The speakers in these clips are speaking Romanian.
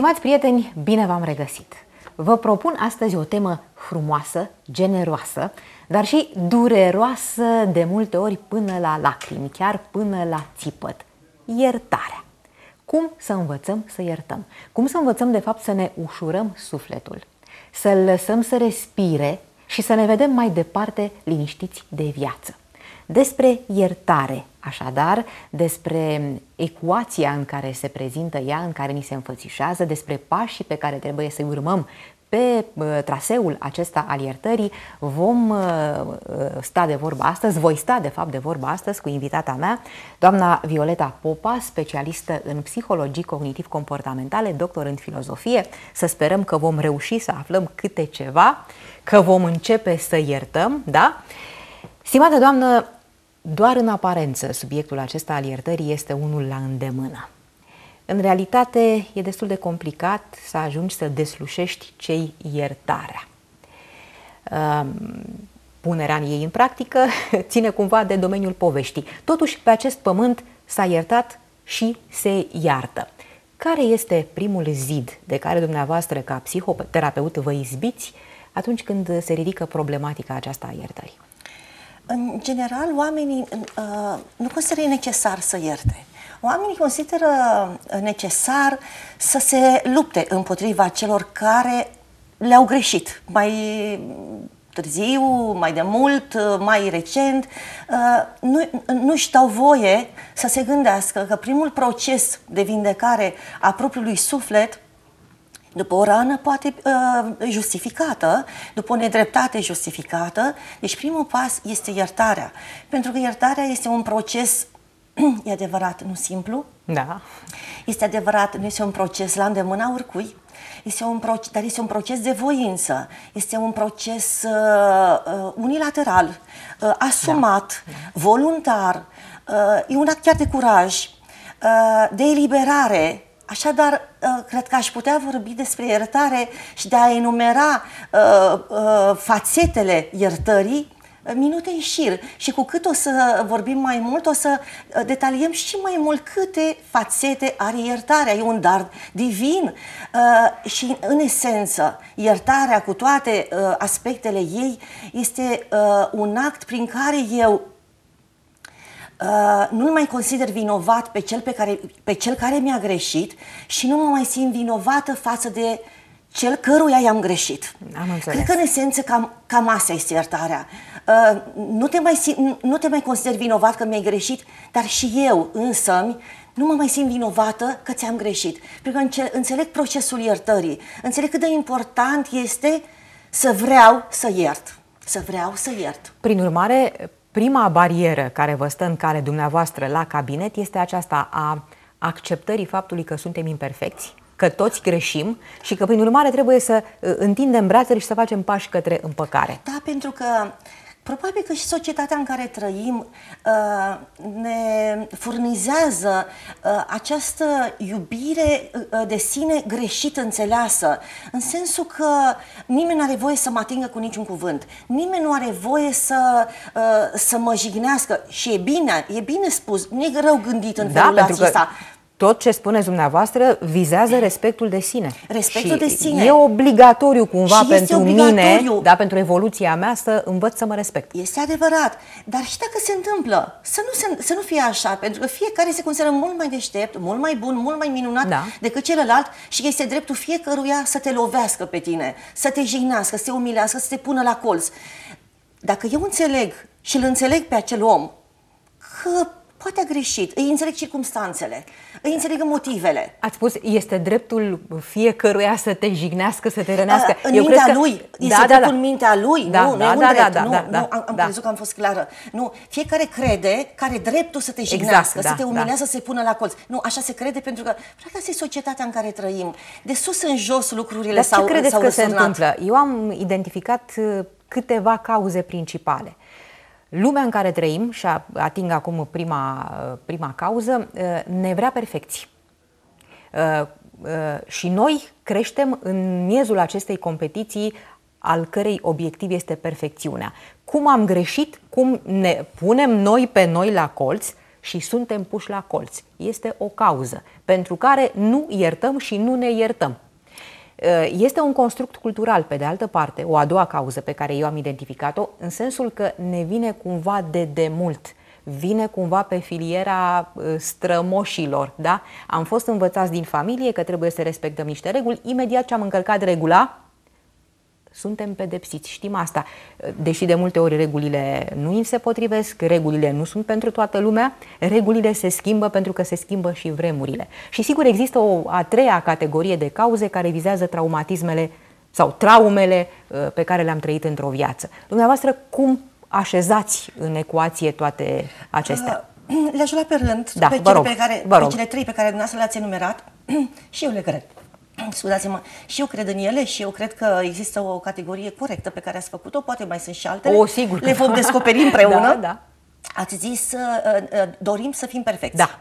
Stimați prieteni, bine v-am regăsit! Vă propun astăzi o temă frumoasă, generoasă, dar și dureroasă de multe ori până la lacrimi, chiar până la țipăt. Iertarea. Cum să învățăm să iertăm? Cum să învățăm, de fapt, să ne ușurăm sufletul? Să-l lăsăm să respire și să ne vedem mai departe liniștiți de viață. Despre iertare Așadar, despre ecuația în care se prezintă ea, în care ni se înfățișează, despre pașii pe care trebuie să-i urmăm pe traseul acesta al iertării vom sta de vorbă astăzi, voi sta de fapt de vorbă astăzi cu invitata mea, doamna Violeta Popa, specialistă în psihologii cognitiv-comportamentale, doctor în filozofie. Să sperăm că vom reuși să aflăm câte ceva, că vom începe să iertăm, da? Stimată doamnă, doar în aparență, subiectul acesta al iertării este unul la îndemână. În realitate, e destul de complicat să ajungi să deslușești cei iertarea. Punerea în ei în practică ține cumva de domeniul poveștii. Totuși, pe acest pământ s-a iertat și se iartă. Care este primul zid de care dumneavoastră, ca psihoterapeut, vă izbiți atunci când se ridică problematica aceasta a iertării? în general, oamenii uh, nu consideră necesar să ierte. Oamenii consideră uh, necesar să se lupte împotriva celor care le-au greșit mai târziu, mai de mult, uh, mai recent. Uh, nu își dau voie să se gândească că primul proces de vindecare a propriului suflet după o rană poate uh, justificată, după o nedreptate justificată. Deci primul pas este iertarea. Pentru că iertarea este un proces, e adevărat, nu simplu. Da. Este adevărat, nu este un proces la îndemâna oricui. Este un proces, dar este un proces de voință, este un proces uh, uh unilateral, uh, asumat, da. da. voluntar, uh, e un act chiar de curaj, uh, de eliberare, Așadar, uh, cred că aș putea vorbi despre iertare și de a enumera uh, uh, fațetele iertării uh, minute în șir și cu cât o să vorbim mai mult, o să uh, detaliem și mai mult câte fațete are iertarea. E un dar divin uh, și în esență, iertarea cu toate uh, aspectele ei este uh, un act prin care eu Uh, nu mai consider vinovat pe cel, pe, care, pe cel care mi-a greșit și nu mă mai simt vinovată față de cel căruia i-am greșit. Am înțeles. Cred că, în esență, cam, cam asta este iertarea. Uh, nu, te mai, sim, nu te mai consider vinovat că mi-ai greșit, dar și eu însă nu mă mai simt vinovată că ți-am greșit. Pentru că înțeleg procesul iertării, înțeleg cât de important este să vreau să iert. Să vreau să iert. Prin urmare, Prima barieră care vă stă în cale dumneavoastră la cabinet este aceasta a acceptării faptului că suntem imperfecți, că toți greșim și că, prin urmare, trebuie să uh, întindem brațele și să facem pași către împăcare. Da, pentru că uh, Probabil că și societatea în care trăim uh, ne furnizează uh, această iubire uh, de sine greșit înțeleasă, în sensul că nimeni nu are voie să mă atingă cu niciun cuvânt, nimeni nu are voie să, uh, să mă jignească și e bine, e bine spus, nu e rău gândit în da, acesta. Că tot ce spuneți dumneavoastră vizează respectul de sine. Respectul și de sine. E obligatoriu cumva și pentru obligatoriu. mine, da, pentru evoluția mea să învăț să mă respect. Este adevărat, dar și dacă se întâmplă, să nu, se, să nu fie așa, pentru că fiecare se consideră mult mai deștept, mult mai bun, mult mai minunat da. decât celălalt și este dreptul fiecăruia să te lovească pe tine, să te jignească, să te umilească, să te pună la colț. Dacă eu înțeleg și îl înțeleg pe acel om că poate a greșit, îi înțeleg circumstanțele, îi înțeleg motivele. Ați spus, este dreptul fiecăruia să te jignească, să te rănească. în Eu mintea cred că... lui, este da, dreptul da, da. în mintea lui, da, nu, da, nu da, da, drept, da, nu, da, nu, da, am, da. crezut că am fost clară. Nu, fiecare crede că are dreptul să te exact, jignească, exact, să da, te umilească, da. să se da. pună la colț. Nu, așa se crede pentru că, practic, asta e societatea în care trăim. De sus în jos lucrurile Dar s-au Dar ce credeți că răsurnat? se întâmplă? Eu am identificat uh, câteva cauze principale. Lumea în care trăim, și ating acum prima, uh, prima cauză, uh, ne vrea perfecții. Uh, și noi creștem în miezul acestei competiții al cărei obiectiv este perfecțiunea. Cum am greșit, cum ne punem noi pe noi la colț și suntem puși la colț. Este o cauză pentru care nu iertăm și nu ne iertăm. Uh, este un construct cultural, pe de altă parte, o a doua cauză pe care eu am identificat-o, în sensul că ne vine cumva de demult vine cumva pe filiera uh, strămoșilor, da? Am fost învățați din familie că trebuie să respectăm niște reguli. Imediat ce am încălcat regula, suntem pedepsiți, știm asta. Deși de multe ori regulile nu îi se potrivesc, regulile nu sunt pentru toată lumea, regulile se schimbă pentru că se schimbă și vremurile. Și sigur există o a treia categorie de cauze care vizează traumatismele sau traumele uh, pe care le-am trăit într-o viață. Dumneavoastră, cum așezați în ecuație toate acestea? Uh, le-aș lua pe rând da, pe, cele pe, care, pe cele trei pe care dumneavoastră le-ați enumerat și eu le cred. Scuzați-mă, și eu cred în ele și eu cred că există o categorie corectă pe care ați făcut-o, poate mai sunt și altele. O, oh, sigur. Le vom da. descoperi împreună. da, da. Ați zis, uh, uh, uh, dorim să fim perfecți. Da.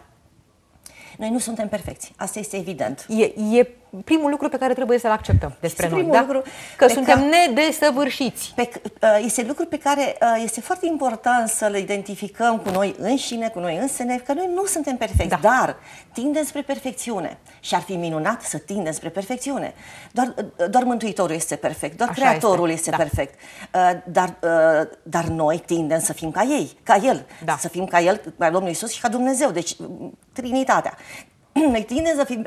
Noi nu suntem perfecți, asta este evident. E, e primul lucru pe care trebuie să-l acceptăm despre este noi, da? lucru că suntem ca... nedesăvârșiți. Pe, uh, este lucru pe care uh, este foarte important să-l identificăm cu noi înșine, cu noi însene, că noi nu suntem perfecti, da. dar tindem spre perfecțiune și ar fi minunat să tindem spre perfecțiune. Doar, uh, doar Mântuitorul este perfect, doar Așa Creatorul este, este da. perfect, dar, dar noi tindem să fim ca ei, ca El, da. să fim ca El, ca Domnul Isus și ca Dumnezeu, deci mm, Trinitatea. Noi tindem să fim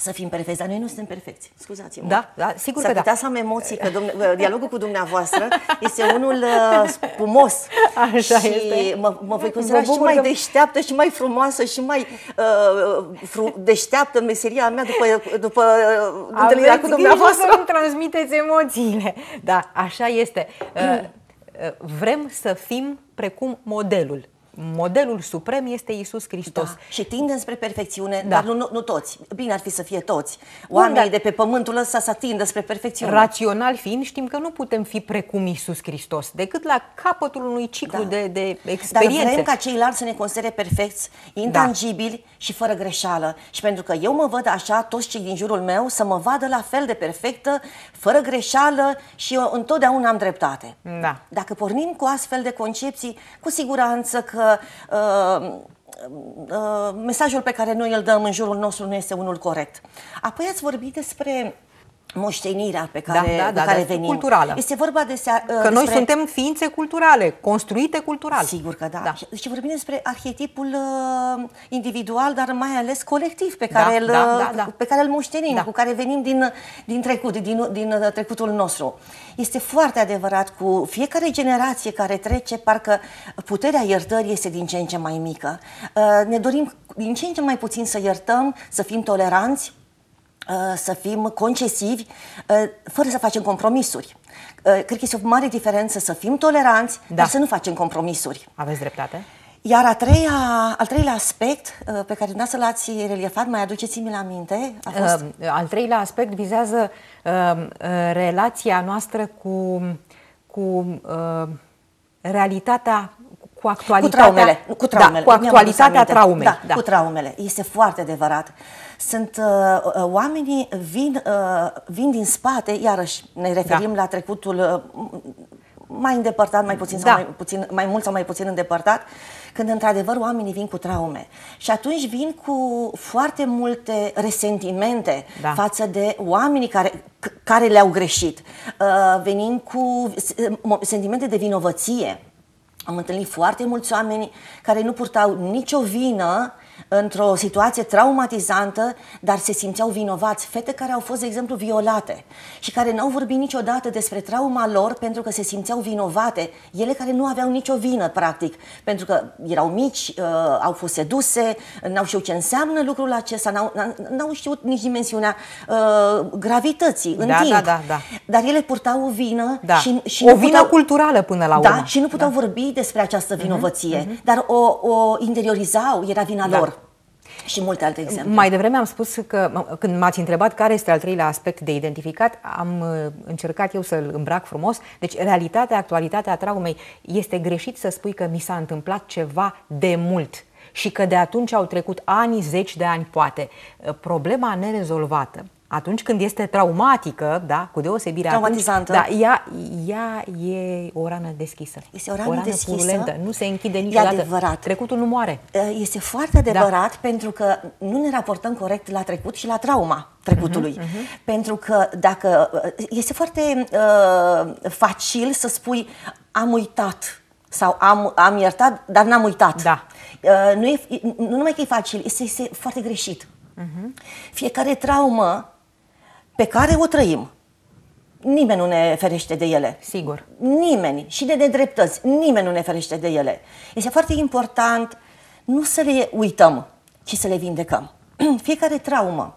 să fim perfecți, dar noi nu suntem perfecți. Scuzați-mă. Da, da, sigur s că da. să am emoții, că dialogul cu dumneavoastră este unul uh, spumos. Așa și este. Mă, mă voi considera și mai că... deșteaptă și mai frumoasă și mai uh, fru- deșteaptă meseria mea după, după uh, Aveți întâlnirea cu dumneavoastră. Aveți transmiteți emoțiile. Da, așa este. Uh, uh vrem să fim precum modelul modelul suprem este Isus Hristos. Da. Și tindem spre perfecțiune, da. dar nu, nu, nu toți. Bine ar fi să fie toți. Oamenii Bun, dar... de pe pământul ăsta să tindă spre perfecțiune. Rațional fiind, știm că nu putem fi precum Isus Hristos, decât la capătul unui ciclu da. de, de experiențe. Dar vrem ca ceilalți să ne considere perfecți, da. intangibili da. și fără greșeală. Și pentru că eu mă văd așa, toți cei din jurul meu să mă vadă la fel de perfectă, fără greșeală și eu uh, întotdeauna am dreptate. Da. Dacă pornim cu astfel de concepții, cu siguranță că Uh, uh, uh, mesajul pe care noi îl dăm în jurul nostru nu este unul corect. Apoi ați vorbit despre moștenirea pe care, da, da, da, care da, da venim. Culturală. Este vorba de se, Că despre... noi suntem ființe culturale, construite cultural. Sigur că da. da. Și, și vorbim despre arhetipul uh, individual, dar mai ales colectiv pe da, care, da, îl, da, uh, da, da. Pe care îl moștenim, da. cu care venim din, din trecut, din, din uh, trecutul nostru. Este foarte adevărat cu fiecare generație care trece, parcă puterea iertării este din ce în ce mai mică. Uh, ne dorim din ce în ce mai puțin să iertăm, să fim toleranți, Uh, să fim concesivi, uh, fără să facem compromisuri. Uh, cred că este o mare diferență să fim toleranți, da. dar să nu facem compromisuri. Aveți dreptate. Iar a treia, al treilea aspect pe care dumneavoastră l-ați reliefat, mai aduceți-mi la minte? A fost... Al treilea aspect vizează uh, relația noastră cu, cu uh, realitatea cu actualitatea, cu traumele, cu, da, traumele. Da, cu actualitatea traumei. Da, da, cu traumele. Este foarte adevărat. Sunt uh, uh oamenii vin, uh, vin din spate, iarăși ne da. referim da. la trecutul uh, mai îndepărtat, mai puțin, da. sau mai, puțin, mai mult sau mai puțin îndepărtat, când într-adevăr oamenii vin cu traume. Și atunci vin cu foarte multe resentimente da. față de oamenii care, care le-au greșit. Uh, venim cu uh, sentimente de vinovăție am întâlnit foarte mulți oameni care nu purtau nicio vină într-o situație traumatizantă, dar se simțeau vinovați. Fete care au fost, de exemplu, violate și care n-au vorbit niciodată despre trauma lor pentru că se simțeau vinovate. Ele care nu aveau nicio vină, practic, pentru că erau mici, uh, au fost seduse, n-au știut ce înseamnă lucrul acesta, n-au, n-au știut nici dimensiunea uh, gravității în da, da timp. Da, da, da. Dar ele purtau o vină da. și, și o vină puteau... culturală până la da, urmă. Da, și nu puteau da. vorbi despre această mhm, vinovăție, uh-huh, uh-huh. dar o, o interiorizau, era vina da. lor și multe alte exemple. Mai devreme am spus că, când m-ați întrebat care este al treilea aspect de identificat, am uh, încercat eu să-l îmbrac frumos. Deci, realitatea, actualitatea traumei, este greșit să spui că mi s-a întâmplat ceva de mult și că de atunci au trecut ani, zeci de ani, poate. Uh, problema nerezolvată atunci când este traumatică, da, cu deosebire Traumatizantă. Atunci, da, ea, ea e o rană deschisă. Este o rană, o rană deschisă. Purulentă. Nu se închide niciodată. E adevărat. Trecutul nu moare. Este foarte da. adevărat da. pentru că nu ne raportăm corect la trecut și la trauma trecutului. Uh-huh, uh-huh. Pentru că dacă este foarte uh, facil să spui am uitat sau am, am iertat, dar n-am uitat. Da. Uh, nu, e, nu numai că e facil, este, este foarte greșit. Uh-huh. Fiecare traumă pe care o trăim. Nimeni nu ne ferește de ele. Sigur. Nimeni. Și de nedreptăți. Nimeni nu ne ferește de ele. Este foarte important nu să le uităm, ci să le vindecăm. Fiecare traumă,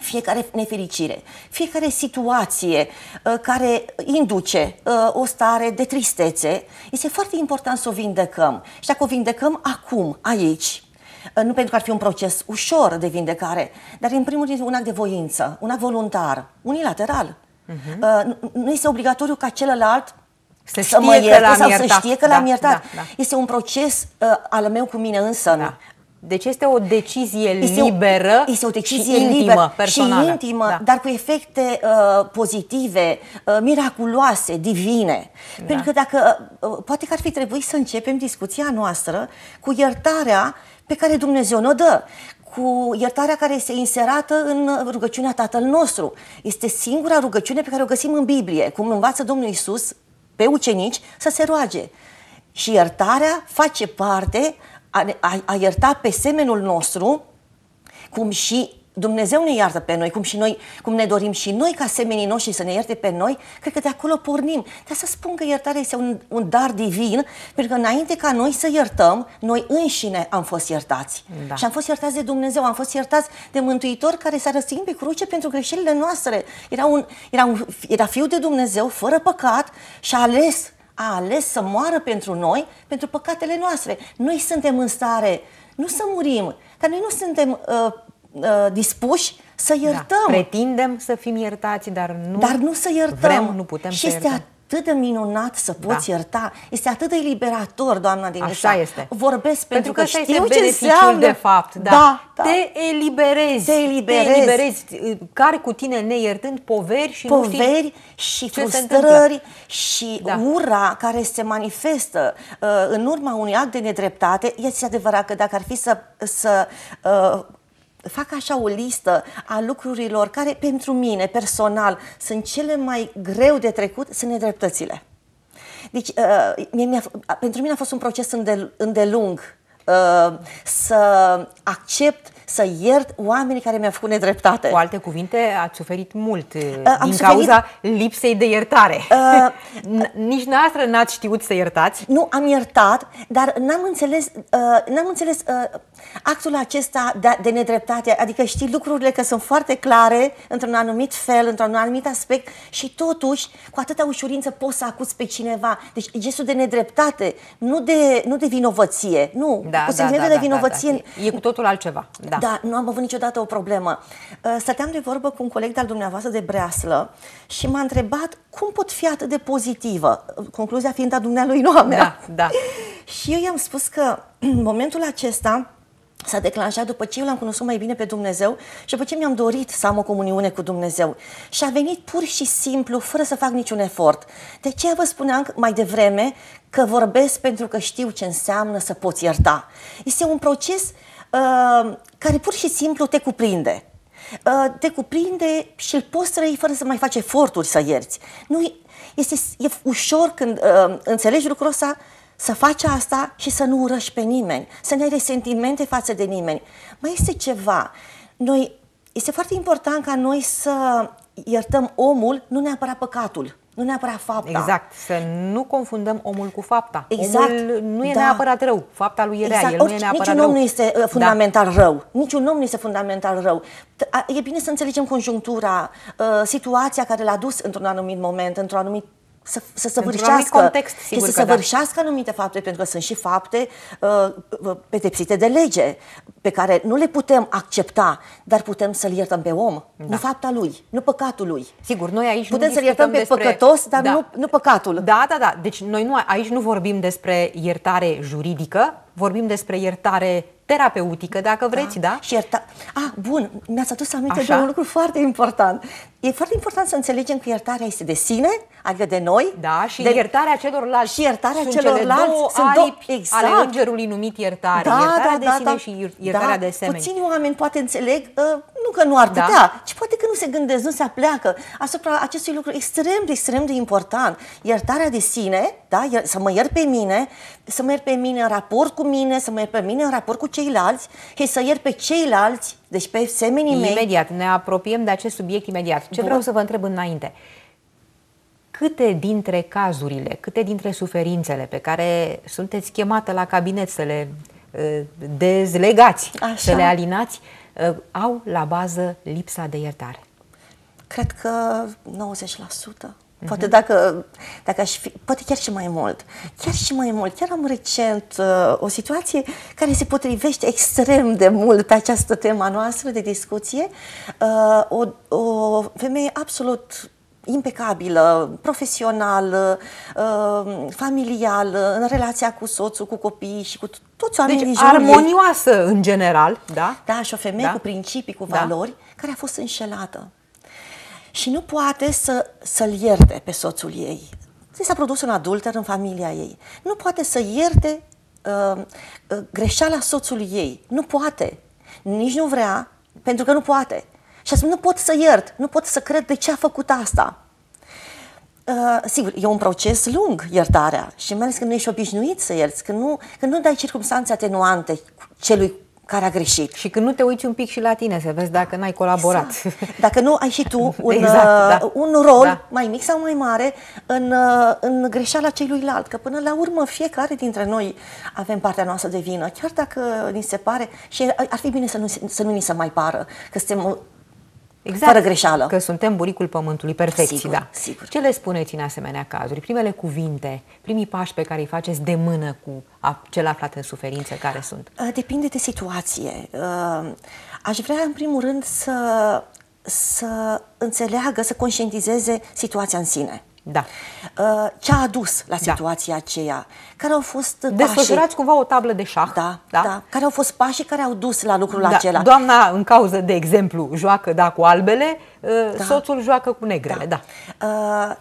fiecare nefericire, fiecare situație uh, care induce uh, o stare de tristețe, este foarte important să o vindecăm. Și dacă o vindecăm acum, aici, Ă, nu pentru că ar fi un proces ușor de vindecare, dar în primul rând un act de voință, un act voluntar, unilateral. Uh-huh. Nu este obligatoriu ca celălalt să, să mă ierte că sau să știe că da, l-am iertat. Da, da. Este un proces uh, al meu cu mine însă. Da. Deci este o decizie este liberă o, este o decizie și intimă, liberă, personală. Și intimă, da. dar cu efecte uh, pozitive, uh, miraculoase, divine. Da. Pentru că dacă, uh, poate că ar fi trebuit să începem discuția noastră cu iertarea pe care Dumnezeu ne-o dă cu iertarea care este inserată în rugăciunea Tatăl nostru. Este singura rugăciune pe care o găsim în Biblie, cum învață Domnul Isus pe ucenici să se roage. Și iertarea face parte a, a, a ierta pe semenul nostru, cum și Dumnezeu ne iartă pe noi, cum și noi, cum ne dorim și noi ca semenii noștri să ne ierte pe noi, cred că de acolo pornim. Dar să spun că iertarea este un, un dar divin, pentru că înainte ca noi să iertăm, noi înșine am fost iertați. Da. Și am fost iertați de Dumnezeu, am fost iertați de Mântuitor care s-a răstignit pe cruce pentru greșelile noastre. Era, un, era, un, era fiul de Dumnezeu, fără păcat, și a ales a ales să moară pentru noi, pentru păcatele noastre. Noi suntem în stare nu să murim, că noi nu suntem uh, Uh, dispuși să da. iertăm. Da, pretindem să fim iertați, dar nu, dar nu să iertăm. Vrem, nu putem și să este iertăm. atât de minunat să da. poți da. ierta. Este atât de eliberator, doamna din Așa este. Vorbesc pentru, pentru că, că știu este ce înseamnă. de fapt. Da. Da, da. Te eliberezi. Te eliberezi. Te eliberezi. Care cu tine neiertând poveri și poveri nu știi și frustrări și da. ura care se manifestă uh, în urma unui act de nedreptate. Este adevărat că dacă ar fi să, să uh, fac așa o listă a lucrurilor care pentru mine personal sunt cele mai greu de trecut, sunt nedreptățile. Deci, uh, mie, mie, pentru mine a fost un proces îndelung uh, să accept să iert oamenii care mi-au făcut nedreptate. Cu alte cuvinte, ați suferit mult uh, uh din suferit... cauza lipsei de iertare. Uh, Nici noastră n-ați știut să iertați. Nu, am iertat, dar n-am înțeles, uh, n-am înțeles uh, actul acesta de, de nedreptate. Adică știi lucrurile că sunt foarte clare într-un anumit fel, într-un anumit aspect și totuși cu atâta ușurință poți să acuți pe cineva. Deci gestul de nedreptate, nu de, nu de vinovăție. Nu, da, cu da, da, de da, da, da, vinovăție. Da, da. E cu totul altceva. Da. Da. da, nu am avut niciodată o problemă. Ă, stăteam de vorbă cu un coleg de-al dumneavoastră de breaslă și m-a întrebat cum pot fi atât de pozitivă, concluzia fiind a dumnealui, nu a mea. Da, da. și eu i-am spus că în momentul acesta s-a declanșat după ce eu l-am cunoscut mai bine pe Dumnezeu și după ce mi-am dorit să am o comuniune cu Dumnezeu. Și a venit pur și simplu, fără să fac niciun efort. De ce vă spuneam mai devreme că vorbesc pentru că știu ce înseamnă să poți ierta. Este un proces Uh, care pur și simplu te cuprinde uh, te cuprinde și îl poți trăi fără să mai faci eforturi să ierți. Nu, este, e ușor când uh, înțelegi lucrul ăsta să faci asta și să nu urăși pe nimeni, să nu ai resentimente față de nimeni. Mai este ceva. Noi, este foarte important ca noi să iertăm omul, nu neapărat păcatul nu neapărat fapta. Exact, să nu confundăm omul cu fapta. Exact. Omul nu e da. neapărat rău, fapta lui e exact. rea, el Orice, nu e neapărat Niciun om rău. nu este uh, da. fundamental da. rău, niciun om nu este fundamental rău. E bine să înțelegem conjunctura, uh, situația care l-a dus într-un anumit moment, într-un anumit să, să săvârșească, context, sigur să da. săvârșească da. anumite fapte, pentru că sunt și fapte uh, pedepsite de lege, pe care nu le putem accepta, dar putem să-l iertăm pe om, da. nu fapta lui, nu păcatul lui. Sigur, noi aici Putem să-l iertăm pe despre... păcătos, dar da. nu, nu păcatul. Da, da, da. Deci noi nu, aici nu vorbim despre iertare juridică, vorbim despre iertare terapeutică, dacă da. vreți, da? da? Și ierta... Ah, bun, mi-ați adus aminte Așa? de un lucru foarte important. E foarte important să înțelegem că iertarea este de sine, adică de noi. Da, și de... iertarea celorlalți. Și iertarea sunt celorlalți. Cele două sunt două exact. ale îngerului numit iertare. Da, iertarea da, de da, sine da, și iertarea da. de semeni. Puțini oameni poate înțeleg uh, nu că nu ar da. putea, da. ci poate că nu se gândesc, nu se apleacă asupra acestui lucru extrem de, extrem de important. Iertarea de sine, da? să mă iert pe mine, să mă iert pe mine în raport cu mine, să mă iert pe mine în raport cu ceilalți, și să iert pe ceilalți, deci pe semenii imediat, mei. Imediat, ne apropiem de acest subiect imediat. Ce Bun. vreau să vă întreb înainte? câte dintre cazurile, câte dintre suferințele pe care sunteți chemată la cabinet să le uh, dezlegați, Așa. să le alinați, Uh, au la bază lipsa de iertare? Cred că 90%. Mhm. Poate dacă, dacă aș fi, poate chiar și mai mult. Chiar și mai mult. Chiar am recent uh, o situație care se potrivește extrem de mult pe această tema noastră de discuție. Uh, o, o femeie absolut impecabilă, profesională, uh, familială, în relația cu soțul, cu copiii și cu toți deci, oamenii deci, din armonioasă ei. în general, da? Da, și o femeie da? cu principii, cu da. valori, da? care a fost înșelată. Și nu poate să, să-l ierte pe soțul ei. Se s-a produs un adulter în familia ei. Nu poate să ierte uh, uh, greșeala soțului ei. Nu poate. Nici nu vrea, pentru că nu poate. Și a spus, nu pot să iert, nu pot să cred de ce a făcut asta. Uh, sigur, e un proces lung iertarea și mai ales când nu ești obișnuit să ierți, când nu, când nu dai circunstanțe atenuante celui care a greșit. Și când nu te uiți un pic și la tine să vezi dacă n-ai colaborat. Exact. Dacă nu ai și tu un, exact, uh, da. un rol da. mai mic sau mai mare în, uh, în greșeala celuilalt. Că până la urmă fiecare dintre noi avem partea noastră de vină, chiar dacă ni se pare și ar fi bine să nu, să nu ni se mai pară că suntem Exact, fără greșeală. Că suntem buricul pământului, perfect, sigur, da. Sigur. Ce le spuneți în asemenea cazuri? Primele cuvinte, primii pași pe care îi faceți de mână cu cel aflat în suferință, care sunt? Uh, depinde de situație. Uh, aș vrea, în primul rând, să, să înțeleagă, să conștientizeze situația în sine. Da. Uh, ce a adus la da. situația da. aceea? Care au fost Desfășurați pașii? cumva o tablă de șah. Da, da. da. Care au fost pașii care au dus la lucrul da. acela? Doamna, în cauză, de exemplu, joacă da, cu albele, uh, da. soțul joacă cu negrele. Da. da. Uh,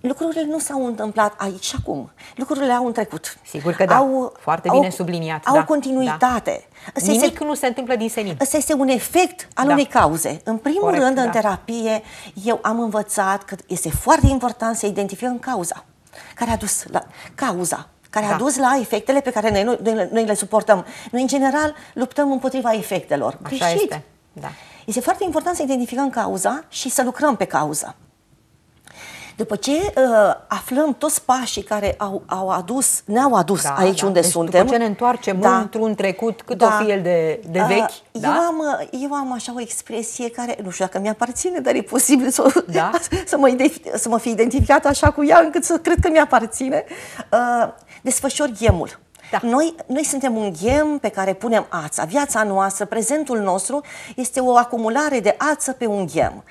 lucrurile nu s-au întâmplat aici și acum. Lucrurile au în trecut. Sigur că da. Au, Foarte bine au, subliniat. Au da, continuitate. Da. Se, Nimic se, nu se întâmplă din senin. Asta este un efect al da. unei cauze. În primul Corect, rând, da. în terapie, eu am învățat că este foarte important să identificăm cauza. Care a dus la cauza care da. a dus la efectele pe care noi, noi, noi le suportăm. Noi, în general, luptăm împotriva efectelor. Așa este. Da. Este foarte important să identificăm cauza și să lucrăm pe cauză. După ce uh, aflăm toți pașii care au, au adus, ne-au adus da, aici da. unde deci suntem. După ce ne întoarcem da, într-un trecut cât da, o fi el de, de uh, vechi. Da? Uh, da? eu, am, eu am așa o expresie care, nu știu dacă mi-aparține, dar e posibil să, da? să, mă, să mă fi identificat așa cu ea încât să cred că mi-aparține. Uh, desfășor ghemul. Da. Noi, noi suntem un ghem pe care punem ața. Viața noastră, prezentul nostru, este o acumulare de ață pe un ghem.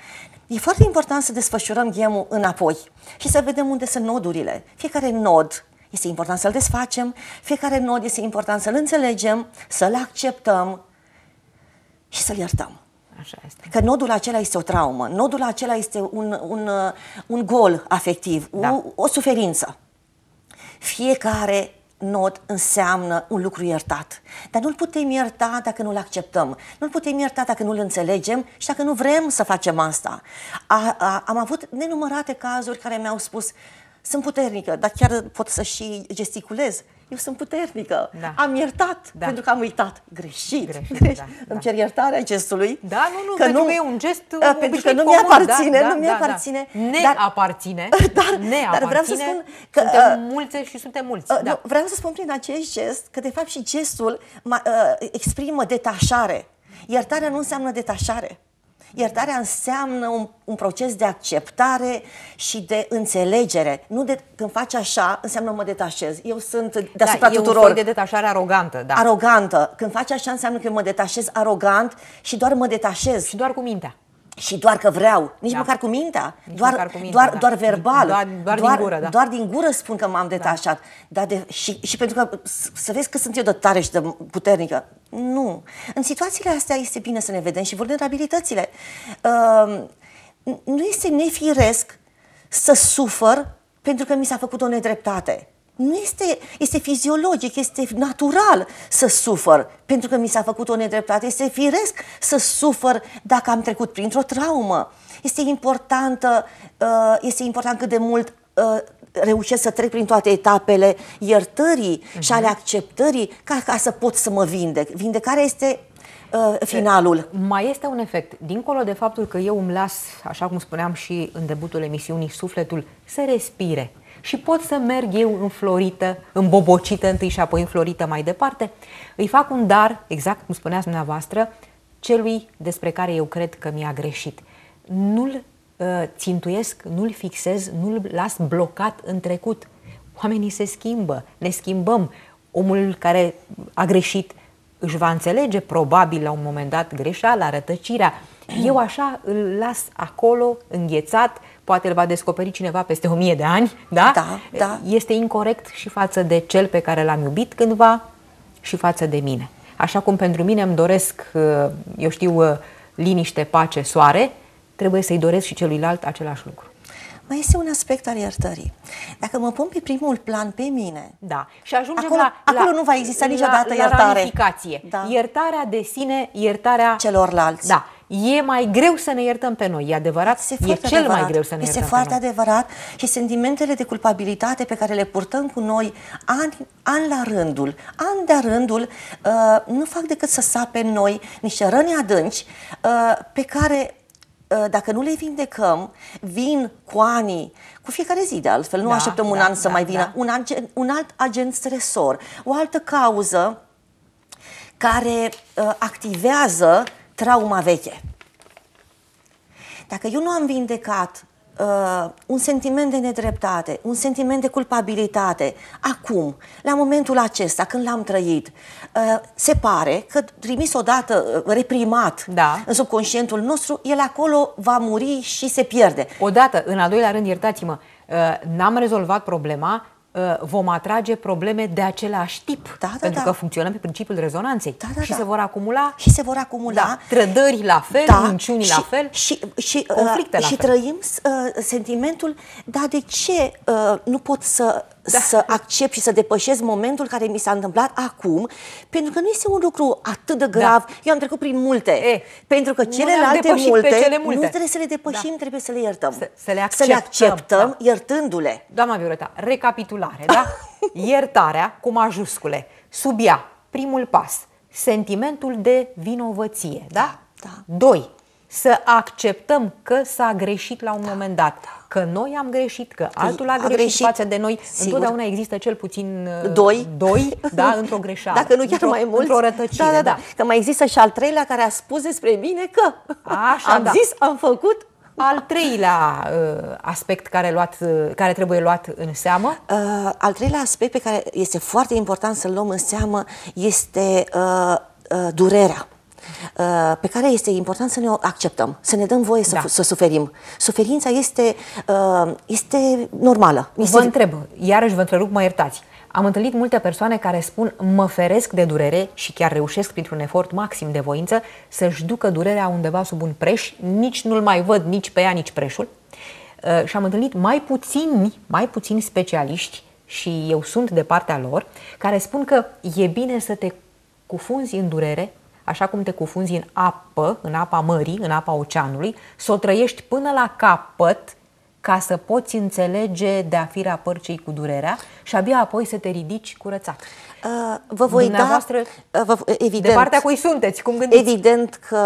E foarte important să desfășurăm ghemul înapoi și să vedem unde sunt nodurile. Fiecare nod este important să-l desfacem, fiecare nod este important să-l înțelegem, să-l acceptăm și să-l iertăm. Așa este. Că nodul acela este o traumă, nodul acela este un, un, un gol afectiv, da. o, o suferință. Fiecare not înseamnă un lucru iertat. Dar nu-l putem ierta dacă nu-l acceptăm. Nu-l putem ierta dacă nu-l înțelegem și dacă nu vrem să facem asta. A, a, am avut nenumărate cazuri care mi-au spus sunt puternică, dar chiar pot să și gesticulez eu sunt puternică, da. am iertat da. pentru că am uitat. Greșit. Greșit, deci, Da, Îmi da. cer iertarea gestului. Da, nu, nu, că pentru nu, că e un gest eh, Pentru că nu mi-aparține, da da, da, da, nu mi-aparține. Da, da. Ne dar, aparține. Dar, ne dar vreau să spun că... Suntem uh, mulți și suntem eh, mulți. Uh, da. nu, vreau să spun prin acest gest că de fapt și gestul uh, exprimă detașare. Iertarea nu înseamnă detașare. Iertarea înseamnă un, un proces de acceptare și de înțelegere. Nu de când faci așa, înseamnă mă detașez. Eu sunt deasupra da, e tuturor. E de detașare arogantă, da. Arogantă. Când faci așa, înseamnă că mă detașez arogant și doar mă detașez. Și doar cu mintea. Și doar că vreau, nici da. măcar cu mintea, nici doar, măcar cu mintea doar, da. doar verbal, doar, doar, doar, din gură, da. doar din gură spun că m-am detașat. Da. Dar de, și, și pentru că să vezi că sunt eu de tare și de puternică. Nu. În situațiile astea este bine să ne vedem și vulnerabilitățile. Uh, nu este nefiresc să sufăr pentru că mi s-a făcut o nedreptate nu este, este fiziologic, este natural să sufăr pentru că mi s-a făcut o nedreptate. Este firesc să sufăr dacă am trecut printr-o traumă. Este, important, uh, este important cât de mult uh, reușesc să trec prin toate etapele iertării uh-huh. și ale acceptării ca, ca să pot să mă vindec. Vindecarea este uh, finalul. Mai este un efect. Dincolo de faptul că eu îmi las, așa cum spuneam și în debutul emisiunii, sufletul să respire. Uh, și pot să merg eu înflorită, îmbobocită întâi și apoi înflorită mai departe. Îi fac un dar, exact cum spuneați dumneavoastră, celui despre care eu cred că mi-a greșit. Nu-l uh, țintuiesc, nu-l fixez, nu-l las blocat în trecut. Oamenii se schimbă, ne schimbăm. Omul care a greșit își va înțelege probabil la un moment dat greșeala, rătăcirea. Eu așa îl las acolo, înghețat, poate îl va descoperi cineva peste o mie de ani, da? Da, da. Este incorrect și față de cel pe care l-am iubit cândva și față de mine. Așa cum pentru mine îmi doresc, uh, eu știu, uh, liniște, pace, soare, trebuie să-i doresc și celuilalt același lucru. Mai este un aspect al iertării. Dacă mă pun pe primul plan pe mine, da. și ajungem acolo, la, acolo la, nu va exista niciodată la, la iertare. La ramificație. Da. Iertarea de sine, iertarea celorlalți. Da e mai greu să ne iertăm pe noi. E adevărat, este e cel adevărat. mai greu să ne este iertăm foarte pe noi. adevărat și sentimentele de culpabilitate pe care le purtăm cu noi ani, an la rândul, an de rândul, uh, nu fac decât să sape în noi niște răni adânci uh, pe care uh, dacă nu le vindecăm, vin cu anii, cu fiecare zi de altfel, nu da, așteptăm un da, an să da, mai vină, da. un, agen, un alt agent stresor, o altă cauză care uh, activează trauma veche. Dacă eu nu am vindecat uh, un sentiment de nedreptate, un sentiment de culpabilitate, acum, la momentul acesta, când l-am trăit, uh, se pare că trimis odată uh, reprimat da. în subconștientul nostru, el acolo va muri și se pierde. Odată, în al doilea rând, iertați-mă, uh, n-am rezolvat problema, Uh, vom atrage probleme de același tip. Da, da, pentru da. că funcționăm pe principiul rezonanței. Da, da, și da. se vor acumula. Și se vor acumula. Da, trădări la fel, da, minciuni și, la fel. Și, și, uh, conflicte uh, la și fel. trăim uh, sentimentul, dar de ce uh, nu pot să da. să accept și să depășesc momentul care mi s-a întâmplat acum, pentru că nu este un lucru atât de grav. Da. Eu am trecut prin multe, e, pentru că celelalte multe, cele multe nu trebuie să le depășim, da. trebuie să le iertăm. Să, să le acceptăm, să le acceptăm da. iertându-le. Doamna Violeta, recapitulare, da? Iertarea cu majuscule, Subia, primul pas, sentimentul de vinovăție, da? Da. Doi, să acceptăm că s-a greșit la un da, moment dat, că noi am greșit, că altul a, a greșit, greșit față de noi. Sigur. Întotdeauna există cel puțin uh, doi, doi da, într-o greșeală. Dacă nu chiar mai mult. Într-o rătăcire, da, da, da. da. Că mai există și al treilea care a spus despre mine că Așa, am da. zis, am făcut, al treilea uh, aspect care, luat, uh, care trebuie luat în seamă? Uh, al treilea aspect pe care este foarte important să-l luăm în seamă este uh, uh, durerea. Uh, pe care este important să ne acceptăm, să ne dăm voie să, da. să suferim. Suferința este, uh, este normală. Este... Vă întreb, iarăși vă întrerup, mă iertați. Am întâlnit multe persoane care spun mă feresc de durere și chiar reușesc printr-un efort maxim de voință să-și ducă durerea undeva sub un preș, nici nu-l mai văd nici pe ea, nici preșul. Uh, și am întâlnit mai puțini, mai puțini specialiști și eu sunt de partea lor, care spun că e bine să te cufunzi în durere așa cum te cufunzi în apă, în apa mării, în apa oceanului, să o trăiești până la capăt ca să poți înțelege de a fi părcii cu durerea și abia apoi să te ridici curățat. Uh, vă voi da, uh, vă, uh, evident, de partea cui sunteți, cum gândiți? Evident că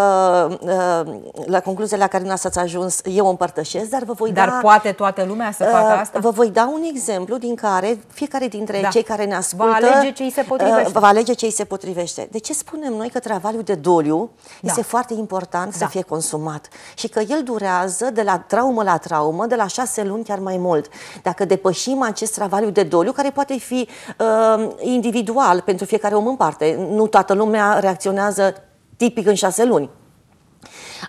la concluzia la care nu ați ajuns eu împărtășesc, dar vă voi dar da... Dar poate toată lumea să facă asta? Vă voi da un exemplu din care fiecare dintre da. cei care ne ascultă... Va alege ce îi se potrivește. Va alege ce îi se potrivește. De ce spunem noi că travaliul de doliu da. este foarte important da. să fie consumat și că el durează de la traumă la traumă, de la șase luni chiar mai mult. Dacă depășim acest travaliu de doliu, care poate fi uh, individual individual pentru fiecare om în parte. Nu toată lumea reacționează tipic în șase luni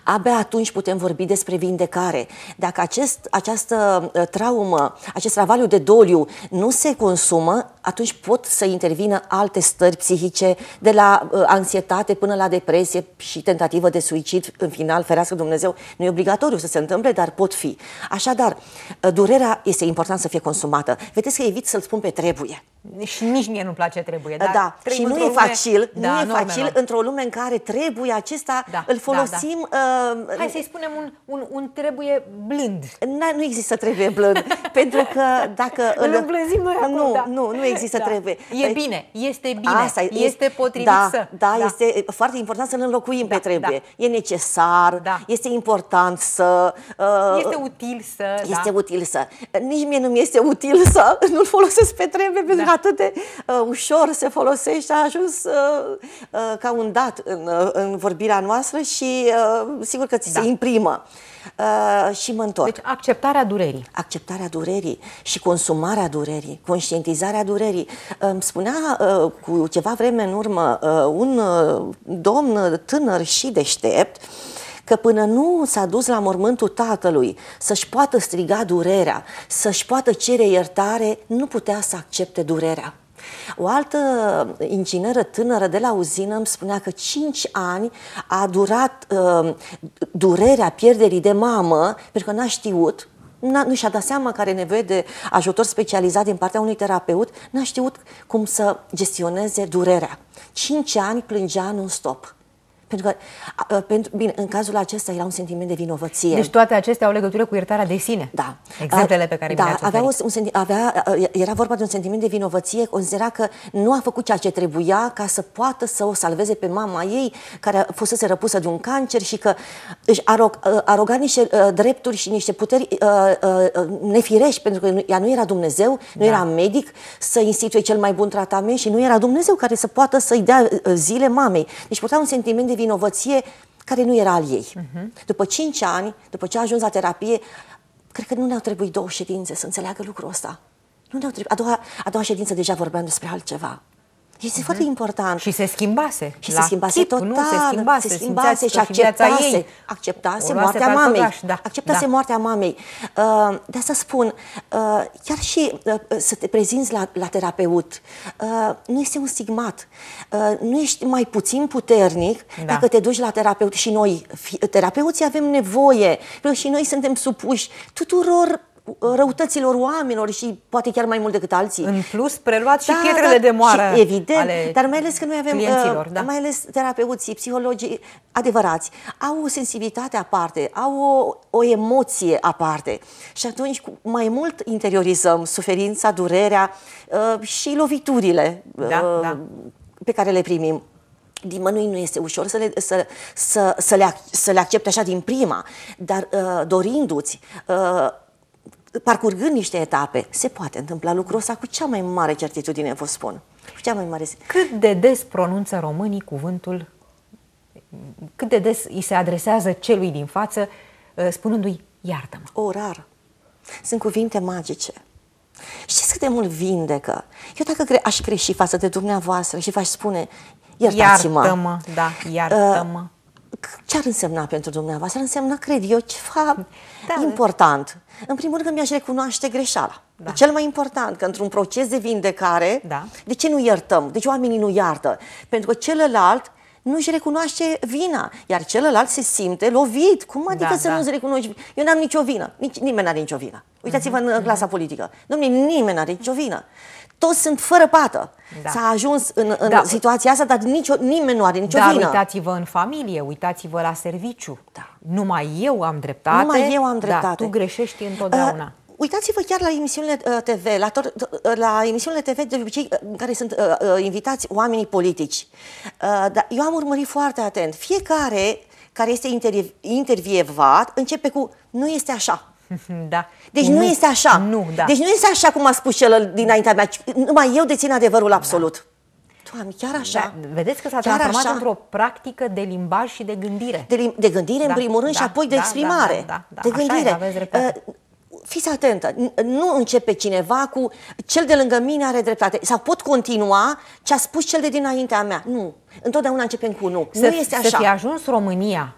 abia atunci putem vorbi despre vindecare. Dacă acest, această ă, traumă, acest ravaliu de doliu nu se consumă, atunci pot să intervină alte stări psihice, de la uh, anxietate până la depresie și tentativă de suicid. În final, ferească Dumnezeu, nu e obligatoriu să se întâmple, dar pot fi. Așadar, ă, durerea este important să fie consumată. Vedeți că evit să-l spun pe trebuie. Și nici mie nu-mi place trebuie. Dar da, și nu e lume... facil, da, nu e facil într-o lume în care trebuie acesta da, îl folosim da, da. Uh, Hai să-i spunem un, un, un trebuie blând. Na, nu există trebuie blând, pentru că dacă... Îl îmblânzim noi acum, Nu, da. nu, nu există da. trebuie. E deci, bine, este bine, Asta e, este potrivit da, să... Da, da, este foarte important să-l înlocuim da, pe trebuie. Da. E necesar, da. este important să... Uh, este util să... Da. Este da. util să. Nici mie nu mi este util să nu-l folosesc pe trebuie, pentru că da. atât de uh, ușor se folosește, a ajuns uh, uh, ca un dat în, uh, în vorbirea noastră și... Uh, sigur că ți da. se imprimă. Uh, și mă întorc. Deci acceptarea durerii. Acceptarea durerii și consumarea durerii, conștientizarea durerii. Îmi spunea uh, cu ceva vreme în urmă uh, un uh, domn tânăr și deștept că până nu s-a dus la mormântul tatălui să-și poată striga durerea, să-și poată cere iertare, nu putea să accepte durerea. O altă ingineră tânără de la uzină îmi spunea că 5 ani a durat uh, durerea pierderii de mamă pentru că n-a știut, nu și-a dat seama care nevoie de ajutor specializat din partea unui terapeut, n-a știut cum să gestioneze durerea. 5 ani plângea non-stop. Pentru că, pentru, bine, în cazul acesta era un sentiment de vinovăție. Deci toate acestea au legătură cu iertarea de sine. Da. Exemplele pe care da, mi avea, un, un, avea Era vorba de un sentiment de vinovăție, considera că nu a făcut ceea ce trebuia ca să poată să o salveze pe mama ei, care fusese răpusă de un cancer și că își arog, aroga niște drepturi și niște puteri nefirești, pentru că ea nu era Dumnezeu, nu da. era medic, să instituie cel mai bun tratament și nu era Dumnezeu care să poată să-i dea zile mamei. Deci purta un sentiment de vinovăție care nu era al ei. Uh-huh. După 5 ani, după ce a ajuns la terapie, cred că nu ne-au trebuit două ședințe să înțeleagă lucrul ăsta. Nu ne-au trebuit. A doua, a doua ședință deja vorbeam despre altceva. Este uh-huh. foarte important. Și se schimbase. Și se schimbase chip, total. Nu, se schimbase, se schimbase și acceptase, ei. acceptase moartea mamei. da, acceptase da. moartea mamei. Uh, de asta spun, uh, chiar și uh, să te prezinți la, la terapeut, uh, nu este un stigmat. Uh, nu ești mai puțin puternic da. dacă te duci la terapeut. Și noi, fi, terapeuții, avem nevoie. Și noi suntem supuși tuturor răutăților oamenilor și poate chiar mai mult decât alții. În plus, preluați da, și pietrele da, de moară. Și, evident, ale dar mai ales că noi avem, uh, da. mai ales terapeuții, psihologii adevărați, au o sensibilitate aparte, au o, o emoție aparte și atunci mai mult interiorizăm suferința, durerea uh, și loviturile uh, da, uh, da. pe care le primim nimănui nu este ușor să le, să, să, să le, să le accepte așa din prima, dar uh, dorindu-ți, uh, parcurgând niște etape, se poate întâmpla lucrul ăsta cu cea mai mare certitudine, vă spun. Cu cea mai mare... Cât de des pronunță românii cuvântul, cât de des îi se adresează celui din față, uh, spunându-i, iartă-mă. O, rar. Sunt cuvinte magice. Știți cât de mult vindecă? Eu dacă aș greși față de dumneavoastră și v-aș spune, iertați-mă. Iartă-mă, da, uh, iartă-mă. Uh, ce ar însemna pentru dumneavoastră? Ar însemna, cred eu, ceva da, important. În primul rând că mi-aș recunoaște greșeala. Da. Cel mai important, că într-un proces de vindecare, da. de ce nu iertăm? De ce oamenii nu iartă? Pentru că celălalt nu își recunoaște vina, iar celălalt se simte lovit. Cum adică da, să da. nu-ți recunoști? Eu n-am nicio vină, nici, nimeni n-are nicio vină. Uitați-vă uh-huh, în mhm, clasa mhm. politică. Domnule, nimeni n-are nicio vină toți sunt fără pată. Da. S-a ajuns în, în da. situația asta, dar nicio, nimeni nu are nicio da, vină. uitați-vă în familie, uitați-vă la serviciu. Da. Numai eu am dreptate. Numai eu am da, dreptate. Da, tu greșești întotdeauna. Uh, Uitați-vă chiar la emisiunile uh, TV, la, tot, uh, la emisiunile TV de obicei uh, în care sunt uh, invitați oamenii politici. Uh, dar eu am urmărit foarte atent. Fiecare care este intervievat începe cu nu este așa. Da. Deci nu, nu este așa. Nu, da. Deci nu este așa cum a spus cel dinaintea mea. Numai eu dețin adevărul da. absolut. Da. Doamne, chiar așa. Da, vedeți că s-a transformat într-o practică de limbaj și de gândire. De, lim- de gândire, da, în primul rând, da, și apoi de da, exprimare. Da, da, da, da. De gândire. Așa e, aveți dreptate. Uh, fiți atentă, nu începe cineva cu cel de lângă mine are dreptate sau pot continua ce a spus cel de dinaintea mea. Nu. Întotdeauna începem cu nu. Să, nu este așa. Să fi ajuns România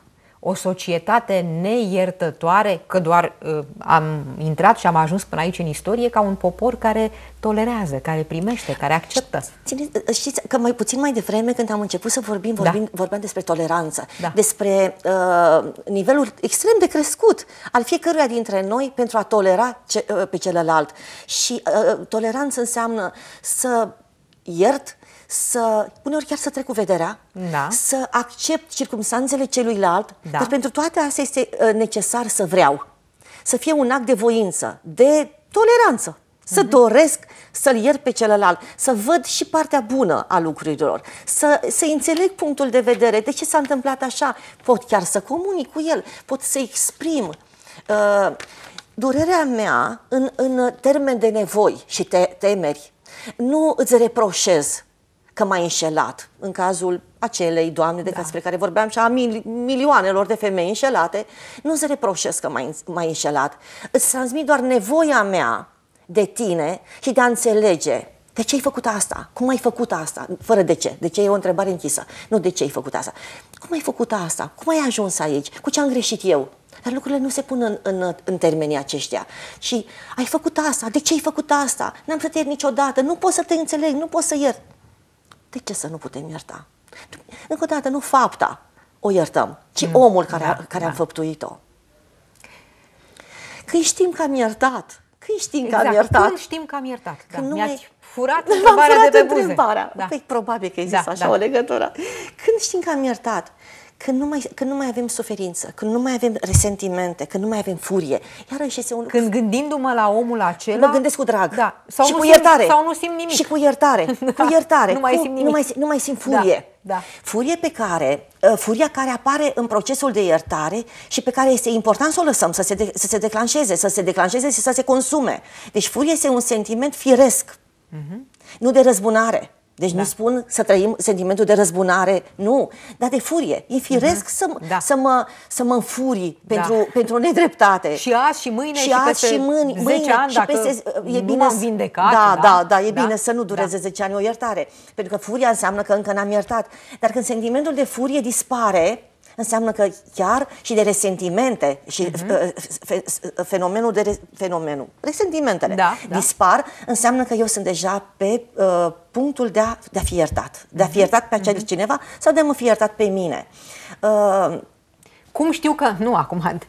o societate neiertătoare, că doar uh, am intrat și am ajuns până aici în istorie, ca un popor care tolerează, care primește, care acceptă. Ține, ă, știți că mai puțin mai devreme, când am început să vorbim, da. vorbim da. vorbeam despre toleranță, da. despre uh, ă, nivelul extrem de crescut al fiecăruia dintre noi pentru a tolera ce, uh, pe celălalt. Și uh, toleranță înseamnă să iert, să, uneori chiar să trec cu vederea, da. să accept circumstanțele celuilalt, da. dar pentru toate astea este uh, necesar să vreau, să fie un act de voință, de toleranță, să uh-huh. doresc să-l iert pe celălalt, să văd și partea bună a lucrurilor, să, să înțeleg punctul de vedere, de ce s-a întâmplat așa, pot chiar să comunic cu el, pot să exprim. Uh, durerea mea în, în termen de nevoi și te, temeri, nu îți reproșez că m-a înșelat în cazul acelei doamne de da. despre care vorbeam și a mil- milioanelor de femei înșelate, nu se reproșesc că m a înșelat. Îți transmit doar nevoia mea de tine și de a înțelege de ce ai făcut asta? Cum ai făcut asta? Fără de ce. De ce e o întrebare închisă. Nu de ce ai făcut asta. Cum ai făcut asta? Cum ai ajuns aici? Cu ce am greșit eu? Dar lucrurile nu se pun în, în, în termenii aceștia. Și ai făcut asta, de ce ai făcut asta? N-am să te iert niciodată, nu pot să te înțeleg, nu pot să iert de ce să nu putem ierta? Încă o dată, nu fapta o iertăm, ci mm. omul care, da, a, care da. a făptuit-o. Exact, că știm că am iertat, că știm exact. că am iertat. Când știm că am iertat, da. Când nu mi-ați furat întrebarea de pe buze. Întrebarea. Da. Păi, probabil că există da, așa da. o legătură. Când știm că am iertat, când nu, mai, când nu mai avem suferință, când nu mai avem resentimente, când nu mai avem furie. Iarăși este un... Când gândindu-mă la omul acela... Mă gândesc cu drag. Da. Sau și nu cu iertare. Simt, sau nu simt nimic. Și cu iertare. Da. Cu iertare. Nu mai simt nimic. Nu mai, nu mai simt da, furie. Da. Da. Furie pe care, ă, furia care apare în procesul de iertare și pe care este important să o lăsăm să se, de, să se declanșeze, să se declanșeze și să se consume. Deci furie este un sentiment firesc, mm-hmm. nu de răzbunare. Deci da. nu spun să trăim sentimentul de răzbunare, nu, dar de furie. E firesc uh-huh. să, da. să, mă, să mă înfurii da. pentru, pentru nedreptate. Și azi și mâine și, și azi peste și mâine, 10 mâine, ani, și peste, e bine, nu vindecat. Da, da, da, da e da? bine să nu da. dureze da. 10 ani o iertare, pentru că furia înseamnă că încă n-am iertat. Dar când sentimentul de furie dispare, înseamnă că chiar și de resentimente și uh-huh. fenomenul de re, fenomenul, resentimentele da, da. dispar, înseamnă că eu sunt deja pe uh, punctul de a, de a fi iertat, de a fi mhm. iertat pe acea uh-huh. Mhm. cineva sau de a mă fi iertat pe mine. Uh, cum știu că, nu acum,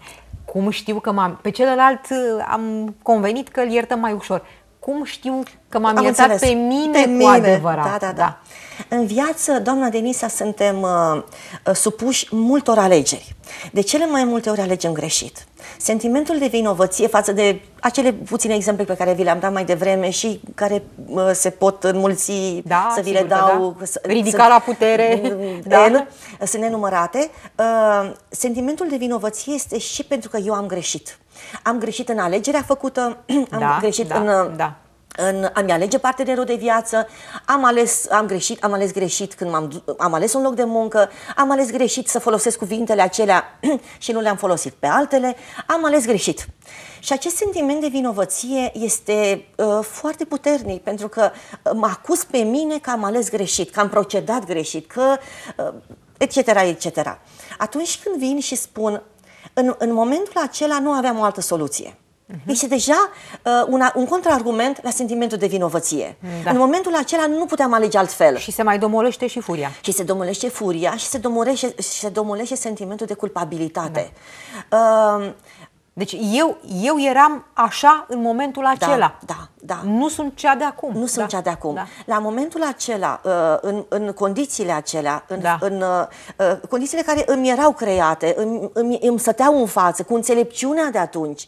cum știu că m-am, pe celălalt uh, am convenit că îl iertăm mai ușor. Cum știu că m-am am iertat înțeles. pe mine pe cu mine. adevărat? Da, da, da. da. În viață, doamna Denisa, suntem uh, uh, supuși multor alegeri. De cele mai multe ori alegem greșit. Sentimentul de vinovăție față de acele puține exemple pe care vi le-am dat mai devreme și care uh, se pot înmulți, da, să vi le dau... Da. Să, Ridica să, la putere. Da, El, uh, Sunt nenumărate. Uh, sentimentul de vinovăție este și pentru că eu am greșit. Am greșit în alegerea făcută, am da, greșit da, în... Uh, da în a-mi alege partenerul de viață, am ales, am greșit, am ales greșit când am am ales un loc de muncă, am ales greșit să folosesc cuvintele acelea și nu le-am folosit pe altele, am ales greșit. Și acest sentiment de vinovăție este uh, foarte puternic, pentru că uh, mă acuz pe mine că am ales greșit, că am procedat greșit, că uh, etc., etc. Atunci când vin și spun, în, în momentul acela nu aveam o altă soluție Uh-huh. Este deja uh, una, un contraargument la sentimentul de vinovăție. Mm, da. În momentul acela nu puteam alege altfel. Și se mai domolește și furia. Și se domolește furia și se domolește, și se domolește sentimentul de culpabilitate. Da. Uh, deci eu, eu eram așa în momentul da, acela. Da, da. da. Nu sunt cea de acum. Nu da. sunt cea de acum. Da. La momentul acela, uh, în, în condițiile acelea, în, da. în uh, uh, condițiile care îmi erau create, îmi, îmi, îmi stăteau în față, cu înțelepciunea de atunci,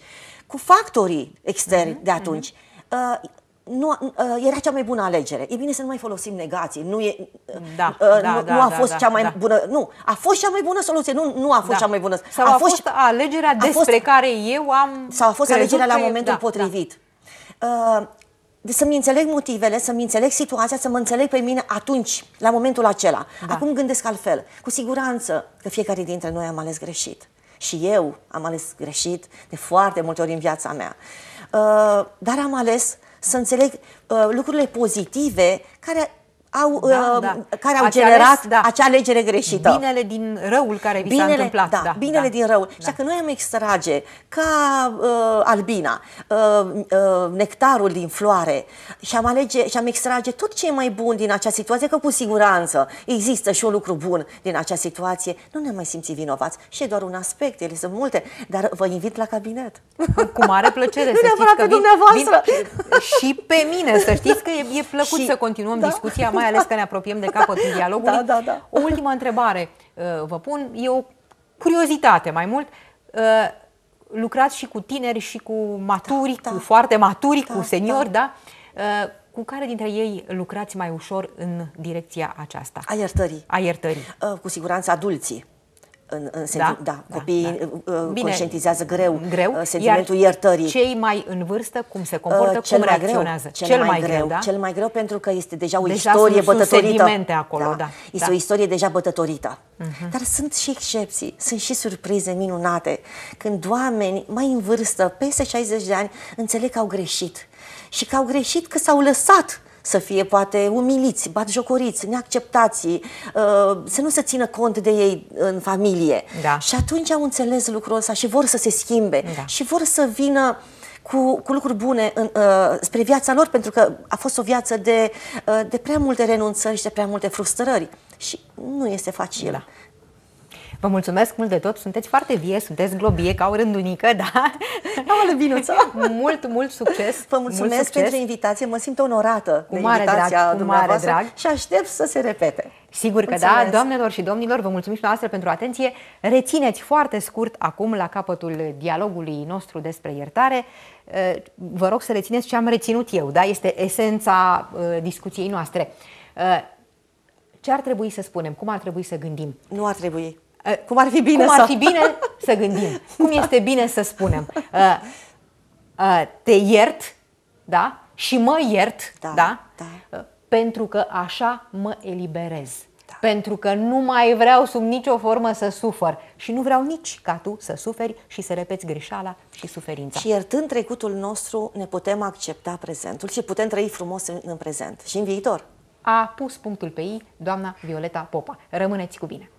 cu factorii externi uh-huh, de atunci. Uh-huh. Uh, nu, uh, era cea mai bună alegere. E bine să nu mai folosim negații. Nu, e, uh, da, uh, da, nu, da, nu a da, fost da, cea mai da. bună. Nu, a fost cea mai bună soluție. Nu, nu a fost da. cea mai bună. Sau a, a fost, alegerea a despre fost, care eu am. Sau a fost alegerea la momentul da, potrivit. Da. Uh, să-mi înțeleg motivele, să-mi înțeleg situația, să mă înțeleg pe mine atunci, la momentul acela. Da. Acum gândesc altfel. Cu siguranță că fiecare dintre noi am ales greșit și eu am ales greșit de foarte multe ori în viața mea. Uh, dar am ales să înțeleg uh, lucrurile pozitive care au, da, um, da. care au acea generat ales, da. acea alegere greșită. Binele din răul care vi s-a întâmplat. Da, da, binele da. din răul. Da. Și dacă noi am extrage ca uh, albina uh, uh, nectarul din floare și am, alege, și am extrage tot ce e mai bun din acea situație, că cu siguranță există și un lucru bun din acea situație, nu ne mai simți vinovați. Și e doar un aspect, ele sunt multe, dar vă invit la cabinet. Cu mare plăcere nu să știți că pe vin, Vin, și pe mine, să știți că e, e plăcut și, să continuăm da? discuția mai ales că ne apropiem de capătul dialogului. Da, da, da, da. O ultimă întrebare uh, vă pun, e o curiozitate mai mult. Uh, lucrați și cu tineri și cu maturi, da, da. cu foarte maturi, da, cu seniori, da? da? Uh, cu care dintre ei lucrați mai ușor în direcția aceasta? A iertării. A iertării. Cu siguranță adulții în, în da, senti- da? Da, da, copiii da. Uh, uh, Bine, conștientizează greu, uh, greu sentimentul iar iertării. cei mai în vârstă, cum se comportă, cel cum mai reacționează? Cel, cel mai, mai greu, greu da? Cel mai greu pentru că este deja o deja istorie sunt, bătătorită. Sunt acolo, da. da. Este da. o istorie deja bătătorită. Uh-huh. Dar sunt și excepții, sunt și surprize minunate, când oameni mai în vârstă, peste 60 de ani, înțeleg că au greșit. Și că au greșit că s-au lăsat să fie poate umiliți, batjocoriți, neacceptați, uh, să nu se țină cont de ei în familie. Da. Și atunci au înțeles lucrul ăsta și vor să se schimbe da. și vor să vină cu, cu lucruri bune în, uh, spre viața lor, pentru că a fost o viață de, uh, de prea multe renunțări și de prea multe frustrări. Și nu este facil. Da. Vă mulțumesc mult de tot, sunteți foarte vie, sunteți globie, ca o rândunică, da? mă, Lăbinuță! mult, mult succes! Vă mulțumesc mult succes. pentru invitație, mă simt onorată cu de mare invitația drag, cu mare drag. și aștept să se repete. Sigur că da. mulțumesc. da, doamnelor și domnilor, vă mulțumim și noastră pentru atenție. Rețineți foarte scurt acum la capătul dialogului nostru despre iertare. Eh, vă rog să rețineți ce am reținut eu, da? Este esența eh, discuției noastre. Eh, ce ar trebui să spunem? Cum ar trebui să gândim? Nu ar trebui. Eh, cum ar fi bine, cum ar fi bine să gândim? Cum da. este bine să spunem? Eh, eh, te iert, da? Și mă iert, da? da? da. Pentru că așa mă eliberez. Da. Pentru că nu mai vreau sub nicio formă să sufăr și nu vreau nici ca tu să suferi și să repeți greșeala și suferința. Și iertând trecutul nostru, ne putem accepta prezentul și putem trăi frumos în, în prezent și în viitor. A pus punctul pe ei doamna Violeta Popa. Rămâneți cu bine!